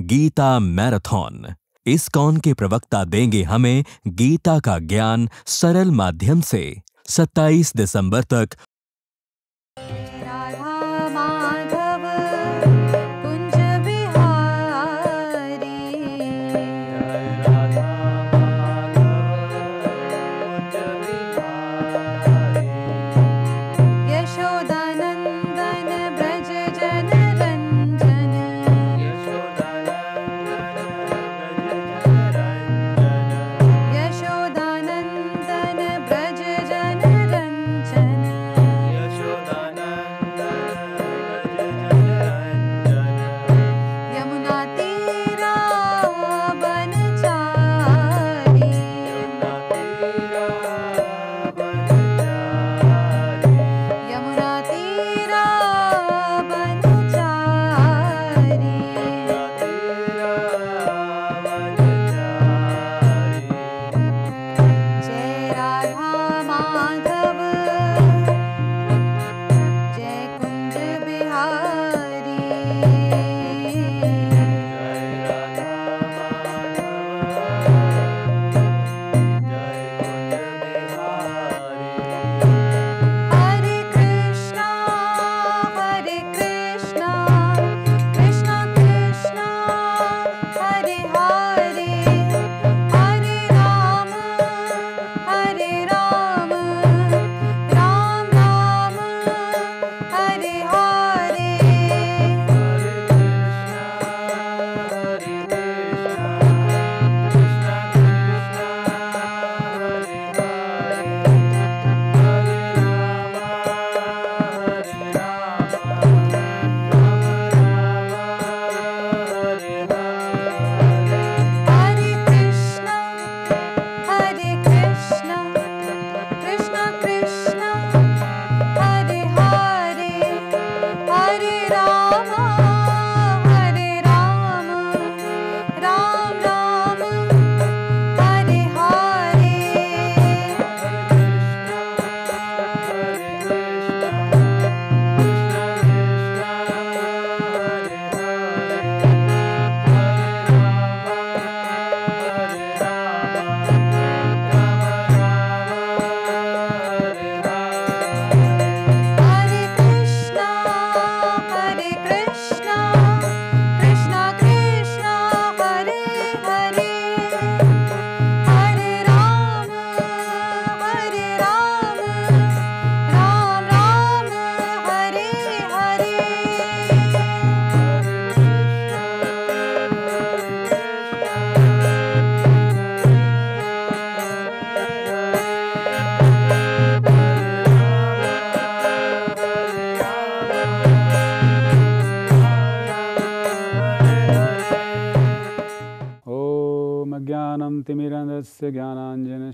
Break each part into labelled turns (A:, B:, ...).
A: Gita marathon इस कौन के प्रवक्ता देंगे हमें गीता का ज्ञान सरल माध्यम से 27 दिसंबर तक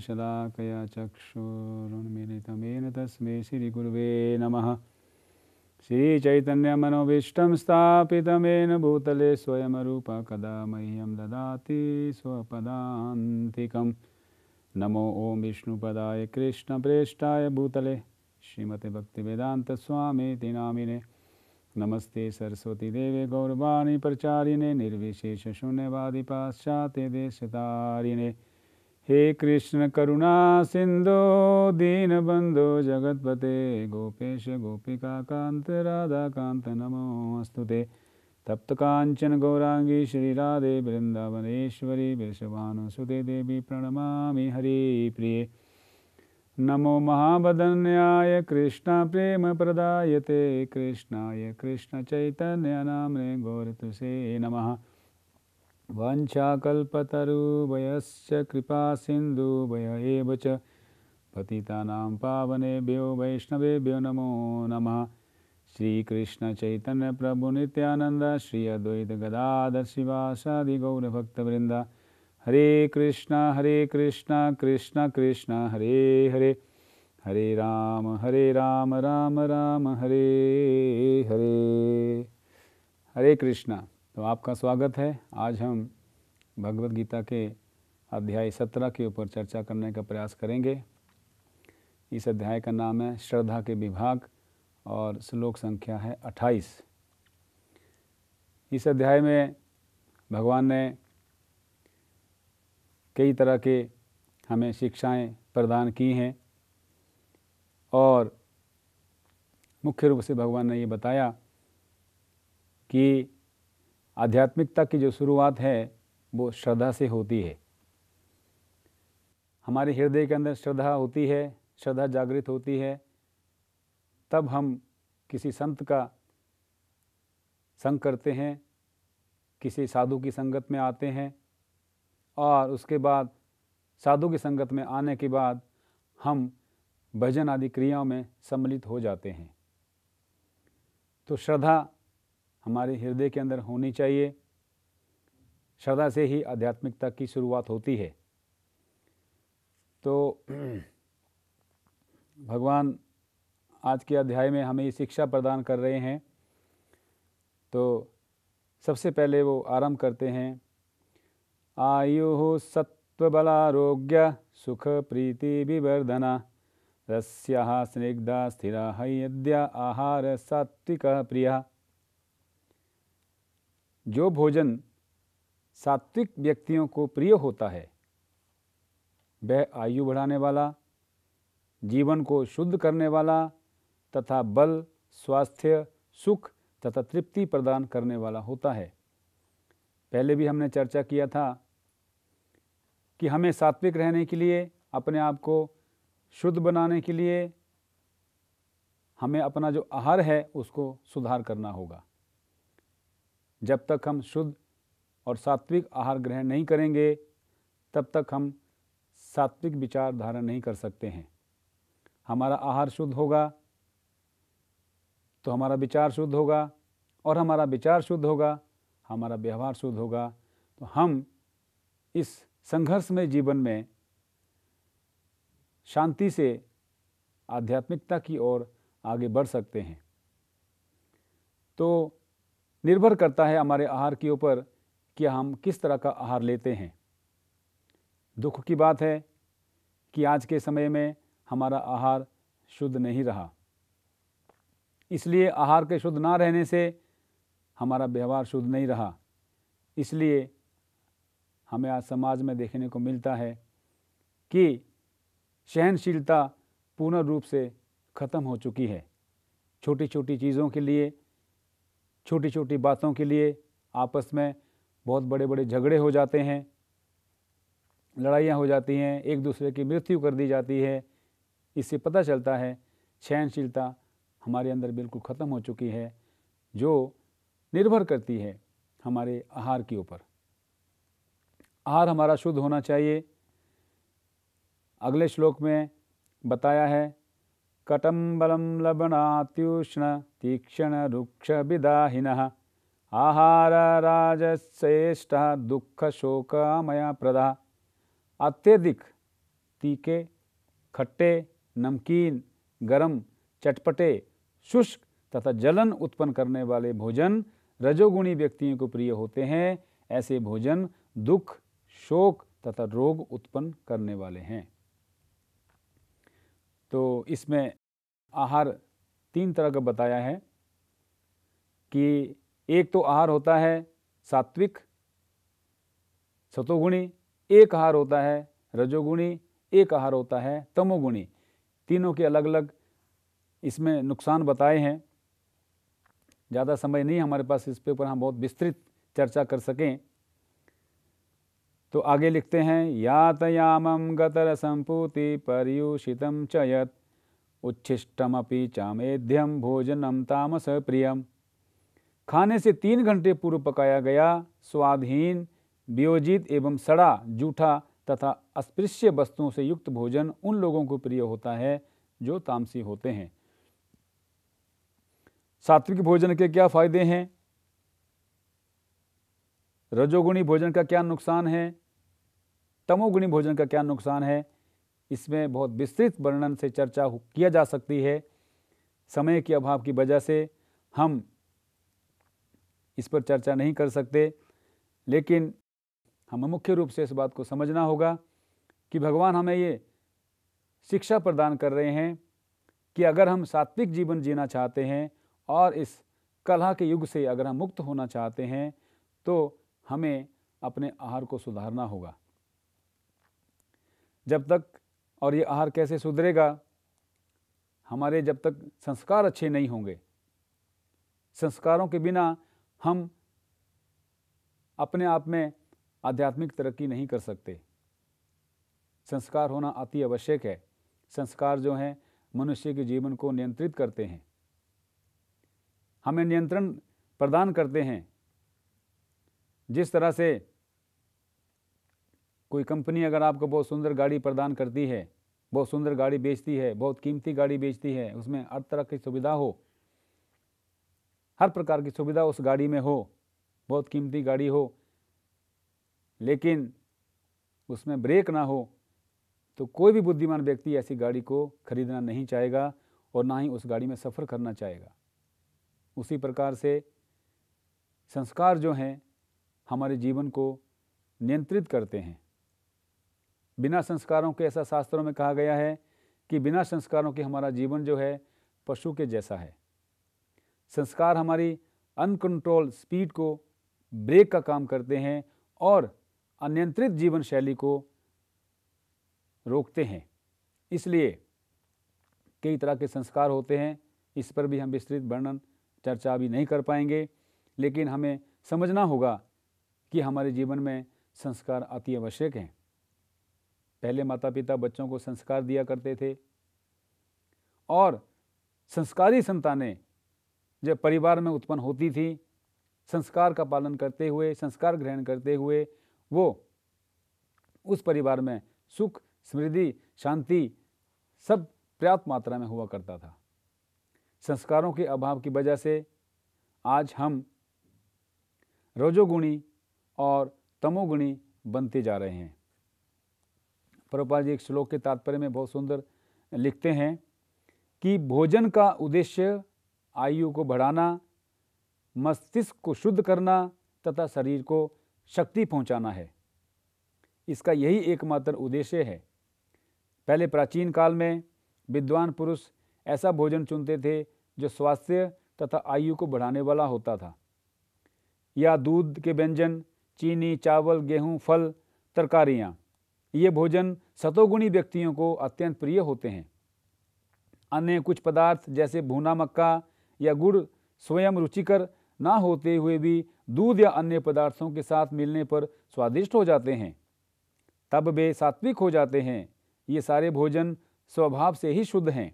A: शलाकया चक्षुरुन्मिलितमेन तस्मै श्रीगुरुवे नमः श्रीचैतन्यमनोभीष्टं स्थापितमेन भूतले स्वयं रूप कदा मह्यं ददाति स्वपदान्तिकं नमो ॐ विष्णुपदाय कृष्णप्रेष्ठाय भूतले श्रीमते भक्तिवेदान्तस्वामीति नामिने नमस्ते सरस्वती देवे गौरवाणी प्रचारिणे निर्विशेषशून्यवादि पाश्चात्य देशतारिणे हे कृष्ण करुणा सिंधु दीन बंधु जगतपते गोपेश गोपिका कांत राधा कांत नमोस्तु ते तप्त कांचन गौरांगी श्री राधे वृंदावनेश्वरी वृषभानुसुते देवी प्रणमा हरि प्रिय नमो महाबदन्याय कृष्ण प्रेम प्रदायते कृष्णाय कृष्ण चैतन्य नाम गौरतुसे नमः वञ्चाकल्पतरुभयश्च कृपासिन्धुभय एव च पतितानां पावनेभ्यो वैष्णवेभ्यो नमो नमः श्रीकृष्णचैतन्यप्रभुनित्यानन्द श्री अद्वैतगदादर्शिवासादि गौरभक्तवृन्द हरे कृष्ण हरे कृष्ण कृष्ण कृष्ण हरे हरे हरे राम हरे राम राम राम हरे हरे हरे कृष्ण तो आपका स्वागत है आज हम भगवत गीता के अध्याय सत्रह के ऊपर चर्चा करने का प्रयास करेंगे इस अध्याय का नाम है श्रद्धा के विभाग और श्लोक संख्या है अट्ठाईस इस अध्याय में भगवान ने कई तरह के हमें शिक्षाएं प्रदान की हैं और मुख्य रूप से भगवान ने ये बताया कि आध्यात्मिकता की जो शुरुआत है वो श्रद्धा से होती है हमारे हृदय के अंदर श्रद्धा होती है श्रद्धा जागृत होती है तब हम किसी संत का संग करते हैं किसी साधु की संगत में आते हैं और उसके बाद साधु की संगत में आने के बाद हम भजन आदि क्रियाओं में सम्मिलित हो जाते हैं तो श्रद्धा हमारे हृदय के अंदर होनी चाहिए श्रद्धा से ही आध्यात्मिकता की शुरुआत होती है तो भगवान आज के अध्याय में हमें ये शिक्षा प्रदान कर रहे हैं तो सबसे पहले वो आरंभ करते हैं आयु सत्वबलारोग्य सुख प्रीति विवर्धना रस्या स्निग्धा स्थिर हयद्या आहार सात्विक प्रिया जो भोजन सात्विक व्यक्तियों को प्रिय होता है वह आयु बढ़ाने वाला जीवन को शुद्ध करने वाला तथा बल स्वास्थ्य सुख तथा तृप्ति प्रदान करने वाला होता है पहले भी हमने चर्चा किया था कि हमें सात्विक रहने के लिए अपने आप को शुद्ध बनाने के लिए हमें अपना जो आहार है उसको सुधार करना होगा जब तक हम शुद्ध और सात्विक आहार ग्रहण नहीं करेंगे तब तक हम सात्विक विचार धारण नहीं कर सकते हैं हमारा आहार शुद्ध होगा तो हमारा विचार शुद्ध होगा और हमारा विचार शुद्ध होगा हमारा व्यवहार शुद्ध होगा तो हम इस संघर्षमय जीवन में शांति से आध्यात्मिकता की ओर आगे बढ़ सकते हैं तो निर्भर करता है हमारे आहार के ऊपर कि हम किस तरह का आहार लेते हैं दुख की बात है कि आज के समय में हमारा आहार शुद्ध नहीं रहा इसलिए आहार के शुद्ध ना रहने से हमारा व्यवहार शुद्ध नहीं रहा इसलिए हमें आज समाज में देखने को मिलता है कि सहनशीलता पूर्ण रूप से ख़त्म हो चुकी है छोटी छोटी चीज़ों के लिए छोटी छोटी बातों के लिए आपस में बहुत बड़े बड़े झगड़े हो जाते हैं लड़ाइयाँ हो जाती हैं एक दूसरे की मृत्यु कर दी जाती है इससे पता चलता है सहनशीलता हमारे अंदर बिल्कुल ख़त्म हो चुकी है जो निर्भर करती है हमारे आहार के ऊपर आहार हमारा शुद्ध होना चाहिए अगले श्लोक में बताया है कटम्बलं लवणात्युष्ण तीक्ष्णरुक्षभिदाहिनः आहारराजश्रेष्ठः दुःखशोकामयप्रदः अत्यधिक तीखे खट्टे नमकीन गरम चटपटे शुष्क तथा जलन उत्पन्न करने वाले भोजन रजोगुणी व्यक्तियों को प्रिय होते हैं ऐसे भोजन दुख शोक तथा रोग उत्पन्न करने वाले हैं तो इसमें आहार तीन तरह का बताया है कि एक तो आहार होता है सात्विक सतोगुणी एक आहार होता है रजोगुणी एक आहार होता है तमोगुणी तीनों के अलग अलग इसमें नुकसान बताए हैं ज़्यादा समय नहीं हमारे पास इस पर हम बहुत विस्तृत चर्चा कर सकें तो आगे लिखते हैं यातयामम गतरसंपूति पर्यूषितम च यत् उच्छिष्टमपि चामेध्यम भोजनम तामस प्रियम खाने से तीन घंटे पूर्व पकाया गया स्वादहीन वियोजित एवं सड़ा जूठा तथा अस्पृश्य वस्तुओं से युक्त भोजन उन लोगों को प्रिय होता है जो तामसी होते हैं सात्विक भोजन के क्या फायदे हैं रजोगुणी भोजन का क्या नुकसान है तमोगुणी भोजन का क्या नुकसान है इसमें बहुत विस्तृत वर्णन से चर्चा किया जा सकती है समय के अभाव की वजह से हम इस पर चर्चा नहीं कर सकते लेकिन हमें मुख्य रूप से इस बात को समझना होगा कि भगवान हमें ये शिक्षा प्रदान कर रहे हैं कि अगर हम सात्विक जीवन जीना चाहते हैं और इस कला के युग से अगर हम मुक्त होना चाहते हैं तो हमें अपने आहार को सुधारना होगा जब तक और ये आहार कैसे सुधरेगा हमारे जब तक संस्कार अच्छे नहीं होंगे संस्कारों के बिना हम अपने आप में आध्यात्मिक तरक्की नहीं कर सकते संस्कार होना अति आवश्यक है संस्कार जो हैं मनुष्य के जीवन को नियंत्रित करते हैं हमें नियंत्रण प्रदान करते हैं जिस तरह से कोई कंपनी अगर आपको बहुत सुंदर गाड़ी प्रदान करती है बहुत सुंदर गाड़ी बेचती है बहुत कीमती गाड़ी बेचती है उसमें हर तरह की सुविधा हो हर प्रकार की सुविधा उस गाड़ी में हो बहुत कीमती गाड़ी हो लेकिन उसमें ब्रेक ना हो तो कोई भी बुद्धिमान व्यक्ति ऐसी गाड़ी को खरीदना नहीं चाहेगा और ना ही उस गाड़ी में सफ़र करना चाहेगा उसी प्रकार से संस्कार जो हैं हमारे जीवन को नियंत्रित करते हैं बिना संस्कारों के ऐसा शास्त्रों में कहा गया है कि बिना संस्कारों के हमारा जीवन जो है पशु के जैसा है संस्कार हमारी अनकंट्रोल स्पीड को ब्रेक का काम करते हैं और अनियंत्रित जीवन शैली को रोकते हैं इसलिए कई तरह के संस्कार होते हैं इस पर भी हम विस्तृत वर्णन चर्चा भी नहीं कर पाएंगे लेकिन हमें समझना होगा कि हमारे जीवन में संस्कार अति आवश्यक हैं पहले माता पिता बच्चों को संस्कार दिया करते थे और संस्कारी संतानें जब परिवार में उत्पन्न होती थी संस्कार का पालन करते हुए संस्कार ग्रहण करते हुए वो उस परिवार में सुख समृद्धि शांति सब पर्याप्त मात्रा में हुआ करता था संस्कारों के अभाव की वजह से आज हम रजोगुणी और तमोगुणी बनते जा रहे हैं प्रभुपाल जी एक श्लोक के तात्पर्य में बहुत सुंदर लिखते हैं कि भोजन का उद्देश्य आयु को बढ़ाना मस्तिष्क को शुद्ध करना तथा शरीर को शक्ति पहुंचाना है इसका यही एकमात्र उद्देश्य है पहले प्राचीन काल में विद्वान पुरुष ऐसा भोजन चुनते थे जो स्वास्थ्य तथा आयु को बढ़ाने वाला होता था या दूध के व्यंजन चीनी चावल गेहूं, फल तरकारियाँ ये भोजन सतोगुणी व्यक्तियों को अत्यंत प्रिय होते हैं अन्य कुछ पदार्थ जैसे भूना मक्का या गुड़ स्वयं रुचिकर ना होते हुए भी दूध या अन्य पदार्थों के साथ मिलने पर स्वादिष्ट हो जाते हैं तब वे सात्विक हो जाते हैं ये सारे भोजन स्वभाव से ही शुद्ध हैं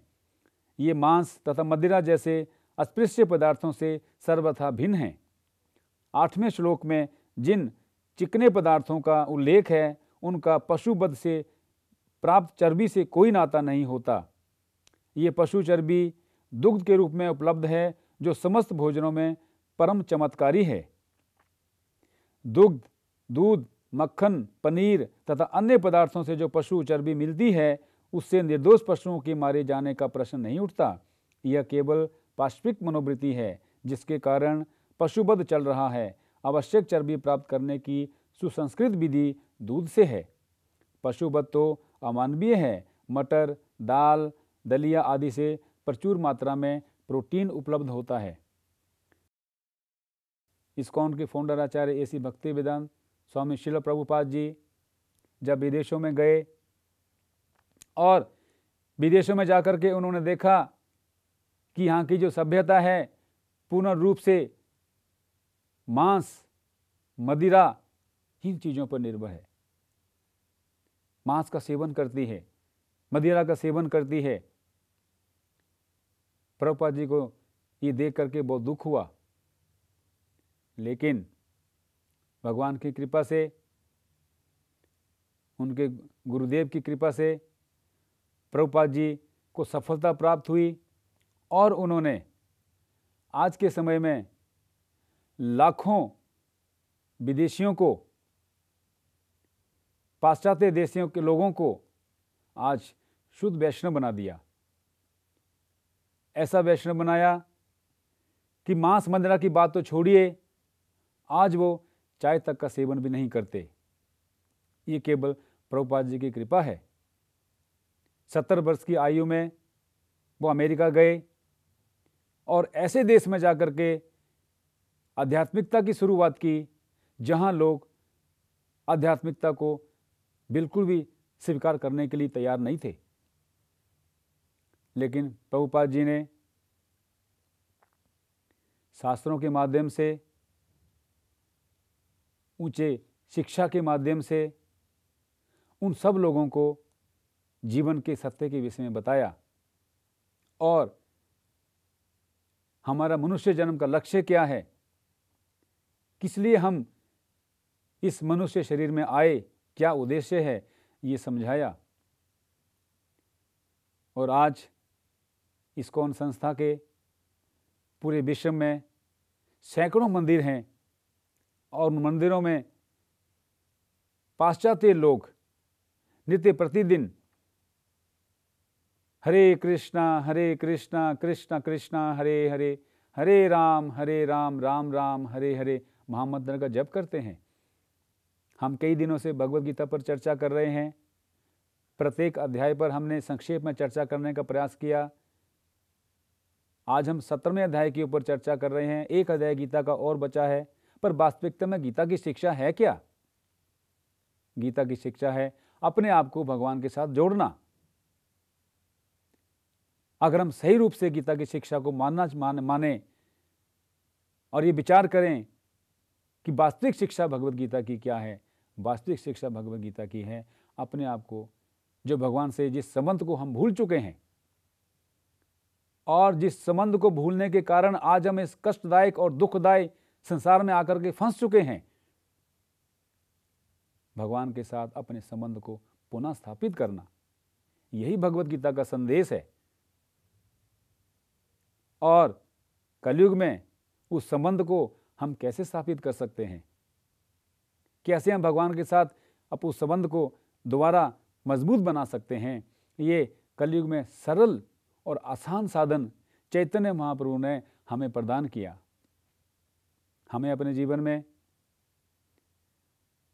A: ये मांस तथा मदिरा जैसे अस्पृश्य पदार्थों से सर्वथा भिन्न हैं आठवें श्लोक में जिन चिकने पदार्थों का उल्लेख है उनका पशुबध से प्राप्त चर्बी से कोई नाता नहीं होता ये पशु चर्बी दुग्ध के रूप में उपलब्ध है जो समस्त भोजनों में परम चमत्कारी है दुग्ध दूध मक्खन पनीर तथा अन्य पदार्थों से जो पशु चर्बी मिलती है उससे निर्दोष पशुओं के मारे जाने का प्रश्न नहीं उठता यह केवल पाश्विक मनोवृत्ति है जिसके कारण पशुबध चल रहा है आवश्यक चर्बी प्राप्त करने की सुसंस्कृत विधि दूध से है पशु तो अमानवीय है मटर दाल दलिया आदि से प्रचुर मात्रा में प्रोटीन उपलब्ध होता है इस्कॉन के फाउंडर आचार्य ए सी भक्ति वेदांत स्वामी शिल प्रभुपाद जी जब विदेशों में गए और विदेशों में जाकर के उन्होंने देखा कि यहाँ की जो सभ्यता है पूर्ण रूप से मांस मदिरा इन चीज़ों पर निर्भर है मांस का सेवन करती है मदिरा का सेवन करती है प्रभुपा जी को ये देख करके बहुत दुख हुआ लेकिन भगवान की कृपा से उनके गुरुदेव की कृपा से प्रभुपाद जी को सफलता प्राप्त हुई और उन्होंने आज के समय में लाखों विदेशियों को पाश्चात्य देशों के लोगों को आज शुद्ध वैष्णव बना दिया ऐसा वैष्णव बनाया कि मांस मंदरा की बात तो छोड़िए आज वो चाय तक का सेवन भी नहीं करते ये केवल प्रभुपाद जी की कृपा है सत्तर वर्ष की आयु में वो अमेरिका गए और ऐसे देश में जा कर के आध्यात्मिकता की शुरुआत की जहाँ लोग आध्यात्मिकता को बिल्कुल भी स्वीकार करने के लिए तैयार नहीं थे लेकिन प्रभुपाद जी ने शास्त्रों के माध्यम से ऊंचे शिक्षा के माध्यम से उन सब लोगों को जीवन के सत्य के विषय में बताया और हमारा मनुष्य जन्म का लक्ष्य क्या है किस लिए हम इस मनुष्य शरीर में आए क्या उद्देश्य है ये समझाया और आज इस्कॉन संस्था के पूरे विश्व में सैकड़ों मंदिर हैं और उन मंदिरों में पाश्चात्य लोग नित्य प्रतिदिन हरे कृष्णा हरे कृष्णा कृष्णा कृष्णा हरे हरे हरे राम हरे राम राम राम हरे हरे महामंत्र का जप करते हैं हम कई दिनों से भगवत गीता पर चर्चा कर रहे हैं प्रत्येक अध्याय पर हमने संक्षेप में चर्चा करने का प्रयास किया आज हम सत्रहवें अध्याय के ऊपर चर्चा कर रहे हैं एक अध्याय गीता का और बचा है पर वास्तविकता में गीता की शिक्षा है क्या गीता की शिक्षा है अपने आप को भगवान के साथ जोड़ना अगर हम सही रूप से गीता की शिक्षा को मानना मान, माने और ये विचार करें कि वास्तविक शिक्षा भगवत गीता की क्या है वास्तविक शिक्षा भगवदगीता गीता की है अपने आप को जो भगवान से जिस संबंध को हम भूल चुके हैं और जिस संबंध को भूलने के कारण आज हम इस कष्टदायक और दुखदायक संसार में आकर के फंस चुके हैं भगवान के साथ अपने संबंध को पुनः स्थापित करना यही भगवत गीता का संदेश है और कलयुग में उस संबंध को हम कैसे स्थापित कर सकते हैं कैसे हम भगवान के साथ अप उस संबंध को दोबारा मजबूत बना सकते हैं ये कलयुग में सरल और आसान साधन चैतन्य महाप्रभु ने हमें प्रदान किया हमें अपने जीवन में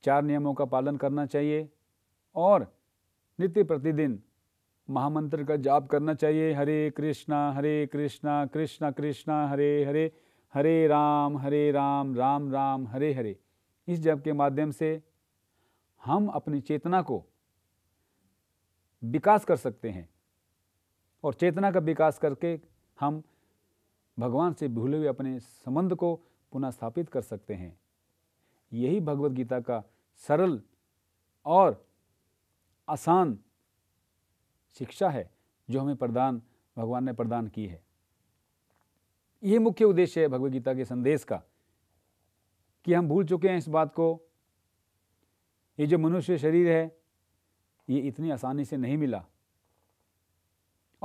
A: चार नियमों का पालन करना चाहिए और नित्य प्रतिदिन महामंत्र का जाप करना चाहिए हरे कृष्णा हरे कृष्णा कृष्णा कृष्णा हरे हरे हरे राम हरे राम राम राम हरे हरे इस जप के माध्यम से हम अपनी चेतना को विकास कर सकते हैं और चेतना का विकास करके हम भगवान से भूले हुए अपने संबंध को पुनः स्थापित कर सकते हैं यही भगवत गीता का सरल और आसान शिक्षा है जो हमें प्रदान भगवान ने प्रदान की है यह मुख्य उद्देश्य है भगवत गीता के संदेश का कि हम भूल चुके हैं इस बात को ये जो मनुष्य शरीर है ये इतनी आसानी से नहीं मिला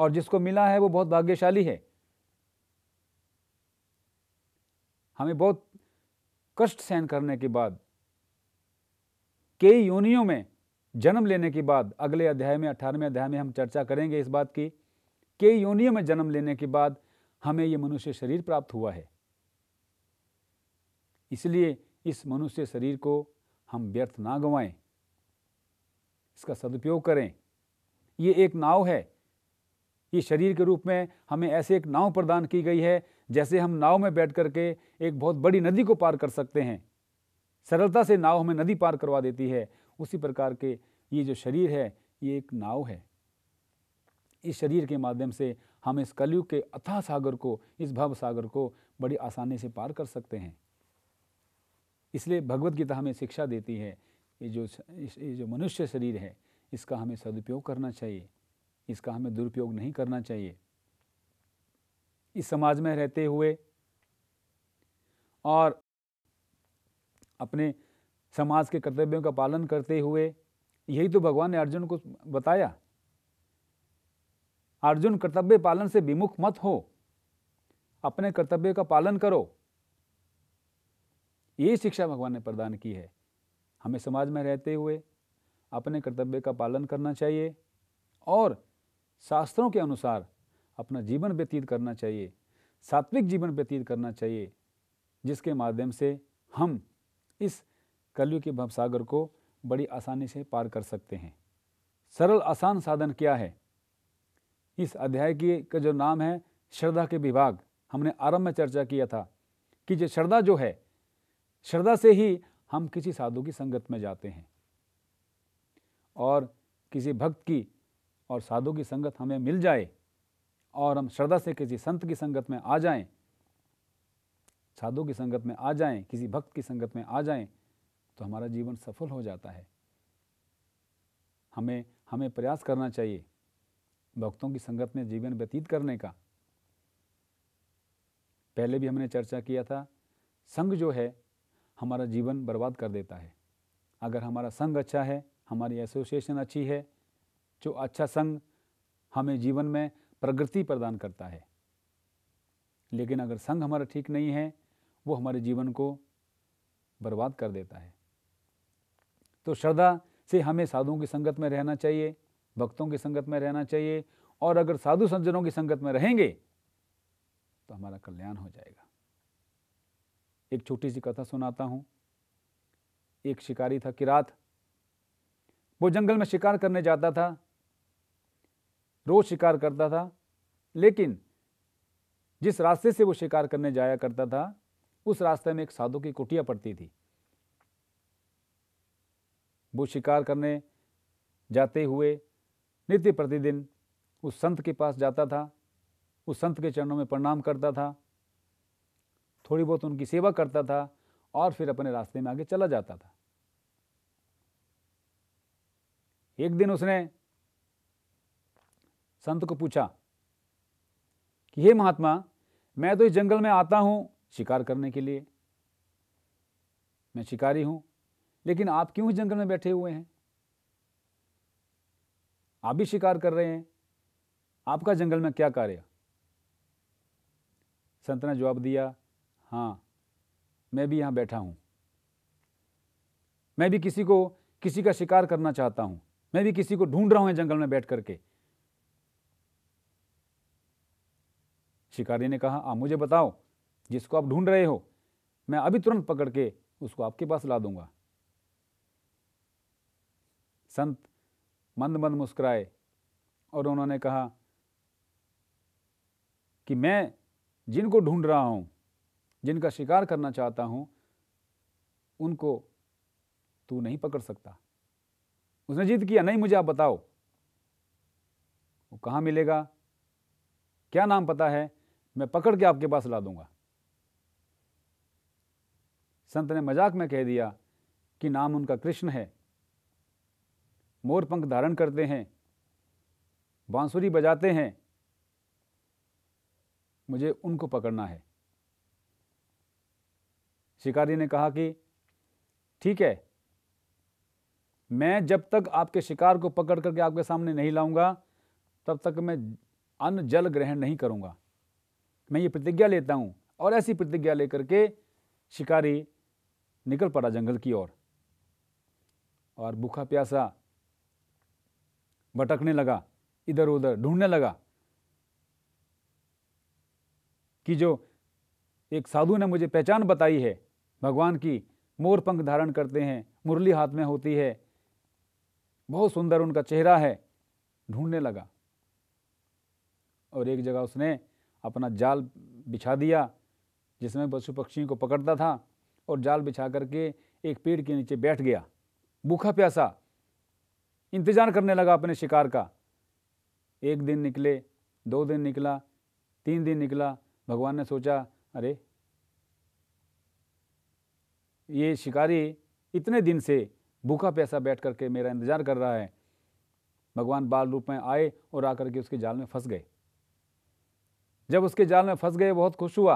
A: और जिसको मिला है वो बहुत भाग्यशाली है हमें बहुत कष्ट सहन करने के बाद कई योनियों में जन्म लेने के बाद अगले अध्याय में अठारहवें अध्याय में हम चर्चा करेंगे इस बात की कई योनियों में जन्म लेने के बाद हमें ये मनुष्य शरीर प्राप्त हुआ है इसलिए इस मनुष्य शरीर को हम व्यर्थ ना गंवाएं इसका सदुपयोग करें ये एक नाव है ये शरीर के रूप में हमें ऐसे एक नाव प्रदान की गई है जैसे हम नाव में बैठ करके एक बहुत बड़ी नदी को पार कर सकते हैं सरलता से नाव हमें नदी पार करवा देती है उसी प्रकार के ये जो शरीर है ये एक नाव है इस शरीर के माध्यम से हम इस कलयुग के अथा सागर को इस भव सागर को बड़ी आसानी से पार कर सकते हैं इसलिए भगवत गीता हमें शिक्षा देती है ये जो ये जो मनुष्य शरीर है इसका हमें सदुपयोग करना चाहिए इसका हमें दुरुपयोग नहीं करना चाहिए इस समाज में रहते हुए और अपने समाज के कर्तव्यों का पालन करते हुए यही तो भगवान ने अर्जुन को बताया अर्जुन कर्तव्य पालन से विमुख मत हो अपने कर्तव्य का पालन करो ये शिक्षा भगवान ने प्रदान की है हमें समाज में रहते हुए अपने कर्तव्य का पालन करना चाहिए और शास्त्रों के अनुसार अपना जीवन व्यतीत करना चाहिए सात्विक जीवन व्यतीत करना चाहिए जिसके माध्यम से हम इस कलयुग के भवसागर को बड़ी आसानी से पार कर सकते हैं सरल आसान साधन क्या है इस अध्याय की का जो नाम है श्रद्धा के विभाग हमने आरंभ में चर्चा किया था कि जो श्रद्धा जो है श्रद्धा से ही हम किसी साधु की संगत में जाते हैं और किसी भक्त की और साधु की संगत हमें मिल जाए और हम श्रद्धा से किसी संत की संगत में आ जाएं साधु की संगत में आ जाएं किसी भक्त की संगत में आ जाएं तो हमारा जीवन सफल हो जाता है हमें हमें प्रयास करना चाहिए भक्तों की संगत में जीवन व्यतीत करने का पहले भी हमने चर्चा किया था संग जो है हमारा जीवन बर्बाद कर देता है अगर हमारा संग अच्छा है हमारी एसोसिएशन अच्छी है जो अच्छा संग हमें जीवन में प्रगति प्रदान करता है लेकिन अगर संग हमारा ठीक नहीं है वो हमारे जीवन को बर्बाद कर देता है तो श्रद्धा से हमें साधुओं की संगत में रहना चाहिए भक्तों की संगत में रहना चाहिए और अगर साधु सज्जनों की संगत में रहेंगे तो हमारा कल्याण हो जाएगा एक छोटी सी कथा सुनाता हूँ एक शिकारी था किरात वो जंगल में शिकार करने जाता था रोज शिकार करता था लेकिन जिस रास्ते से वो शिकार करने जाया करता था उस रास्ते में एक साधु की कुटिया पड़ती थी वो शिकार करने जाते हुए नित्य प्रतिदिन उस संत के पास जाता था उस संत के चरणों में प्रणाम करता था थोड़ी बहुत उनकी सेवा करता था और फिर अपने रास्ते में आगे चला जाता था एक दिन उसने संत को पूछा कि हे महात्मा मैं तो इस जंगल में आता हूं शिकार करने के लिए मैं शिकारी हूं लेकिन आप क्यों इस जंगल में बैठे हुए हैं आप भी शिकार कर रहे हैं आपका जंगल में क्या कार्य संत ने जवाब दिया हाँ मैं भी यहाँ बैठा हूँ मैं भी किसी को किसी का शिकार करना चाहता हूँ मैं भी किसी को ढूंढ रहा हूँ जंगल में बैठ करके शिकारी ने कहा आप मुझे बताओ जिसको आप ढूंढ रहे हो मैं अभी तुरंत पकड़ के उसको आपके पास ला दूंगा संत मंद मंद मुस्कुराए और उन्होंने कहा कि मैं जिनको ढूंढ रहा हूं जिनका शिकार करना चाहता हूं उनको तू नहीं पकड़ सकता उसने जिद किया नहीं मुझे आप बताओ वो कहाँ मिलेगा क्या नाम पता है मैं पकड़ के आपके पास ला दूंगा संत ने मजाक में कह दिया कि नाम उनका कृष्ण है मोर पंख धारण करते हैं बांसुरी बजाते हैं मुझे उनको पकड़ना है शिकारी ने कहा कि ठीक है मैं जब तक आपके शिकार को पकड़ करके आपके सामने नहीं लाऊंगा तब तक मैं अन्न जल ग्रहण नहीं करूंगा मैं ये प्रतिज्ञा लेता हूं और ऐसी प्रतिज्ञा लेकर के शिकारी निकल पड़ा जंगल की ओर और, और भूखा प्यासा भटकने लगा इधर उधर ढूंढने लगा कि जो एक साधु ने मुझे पहचान बताई है भगवान की मोर पंख धारण करते हैं मुरली हाथ में होती है बहुत सुंदर उनका चेहरा है ढूंढने लगा और एक जगह उसने अपना जाल बिछा दिया जिसमें पशु पक्षियों को पकड़ता था और जाल बिछा करके एक पेड़ के नीचे बैठ गया भूखा प्यासा इंतजार करने लगा अपने शिकार का एक दिन निकले दो दिन निकला तीन दिन निकला भगवान ने सोचा अरे ये शिकारी इतने दिन से भूखा प्यासा बैठ करके मेरा इंतजार कर रहा है भगवान बाल रूप में आए और आकर के उसके जाल में फंस गए जब उसके जाल में फंस गए बहुत खुश हुआ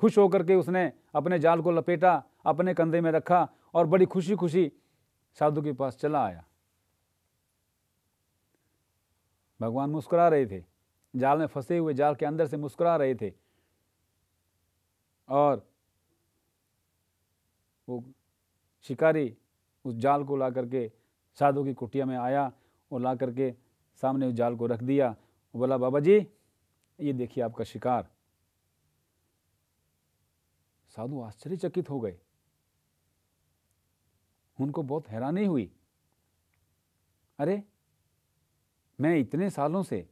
A: खुश होकर के उसने अपने जाल को लपेटा अपने कंधे में रखा और बड़ी खुशी खुशी साधु के पास चला आया भगवान मुस्कुरा रहे थे जाल में फंसे हुए जाल के अंदर से मुस्कुरा रहे थे और वो शिकारी उस जाल को ला करके साधु की कुटिया में आया और ला करके सामने उस जाल को रख दिया बोला बाबा जी ये देखिए आपका शिकार साधु आश्चर्यचकित हो गए उनको बहुत हैरानी हुई अरे मैं इतने सालों से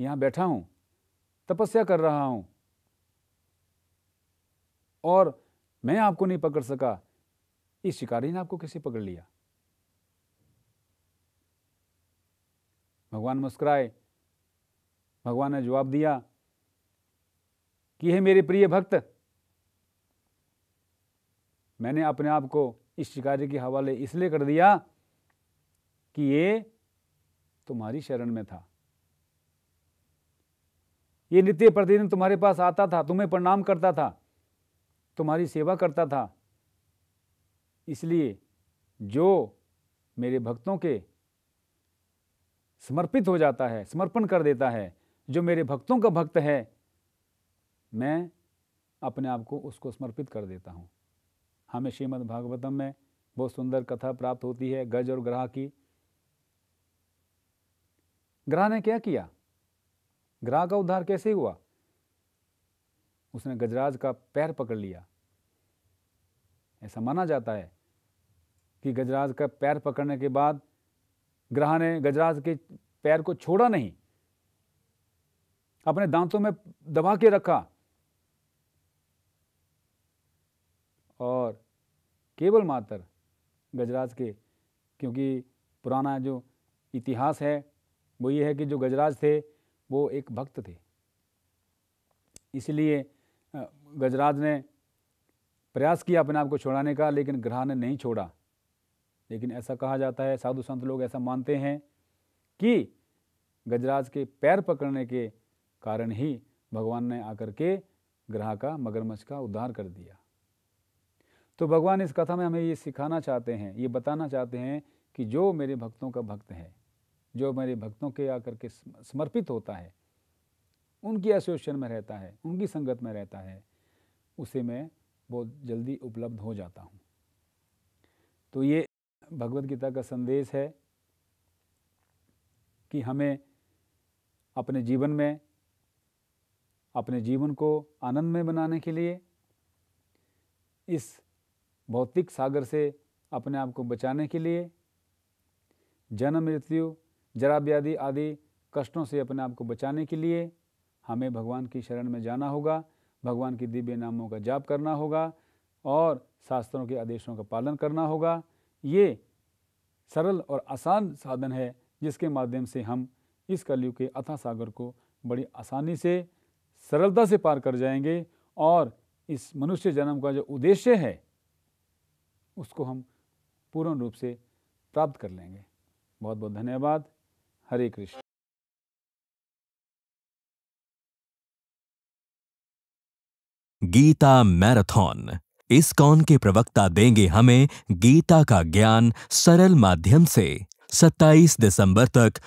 A: यहाँ बैठा हूँ तपस्या कर रहा हूँ और मैं आपको नहीं पकड़ सका इस शिकारी ने आपको कैसे पकड़ लिया भगवान मुस्कुराए भगवान ने जवाब दिया कि हे मेरे प्रिय भक्त मैंने अपने आप को इस शिकारी के हवाले इसलिए कर दिया कि ये तुम्हारी शरण में था ये नित्य प्रतिदिन तुम्हारे पास आता था तुम्हें प्रणाम करता था तुम्हारी सेवा करता था इसलिए जो मेरे भक्तों के समर्पित हो जाता है समर्पण कर देता है जो मेरे भक्तों का भक्त है मैं अपने आप को उसको समर्पित कर देता हूँ हमें श्रीमद् भागवतम में बहुत सुंदर कथा प्राप्त होती है गज और ग्रह की ग्रह ने क्या किया ग्रह का उद्धार कैसे हुआ उसने गजराज का पैर पकड़ लिया ऐसा माना जाता है कि गजराज का पैर पकड़ने के बाद ग्रह ने गजराज के पैर को छोड़ा नहीं अपने दांतों में दबा के रखा और केवल मात्र गजराज के क्योंकि पुराना जो इतिहास है वो ये है कि जो गजराज थे वो एक भक्त थे इसलिए गजराज ने प्रयास किया अपने आप को छोड़ाने का लेकिन ग्रह ने नहीं छोड़ा लेकिन ऐसा कहा जाता है साधु संत लोग ऐसा मानते हैं कि गजराज के पैर पकड़ने के कारण ही भगवान ने आकर के ग्रह का मगरमच्छ का उद्धार कर दिया तो भगवान इस कथा में हमें ये सिखाना चाहते हैं ये बताना चाहते हैं कि जो मेरे भक्तों का भक्त है जो मेरे भक्तों के आकर के समर्पित होता है उनकी एसोसिएशन में रहता है उनकी संगत में रहता है उसे मैं बहुत जल्दी उपलब्ध हो जाता हूँ तो ये भगवत गीता का संदेश है कि हमें अपने जीवन में अपने जीवन को आनंदमय बनाने के लिए इस भौतिक सागर से अपने आप को बचाने के लिए जन्म मृत्यु जरा व्याधि आदि कष्टों से अपने आप को बचाने के लिए हमें भगवान की शरण में जाना होगा भगवान के दिव्य नामों का जाप करना होगा और शास्त्रों के आदेशों का पालन करना होगा ये सरल और आसान साधन है जिसके माध्यम से हम इस कलयुग के अथा सागर को बड़ी आसानी से सरलता से पार कर जाएंगे और इस मनुष्य जन्म का जो उद्देश्य है उसको हम पूर्ण रूप से प्राप्त कर लेंगे बहुत बहुत धन्यवाद हरे कृष्ण गीता मैराथन इस कौन के प्रवक्ता देंगे हमें गीता का ज्ञान सरल माध्यम से 27 दिसंबर तक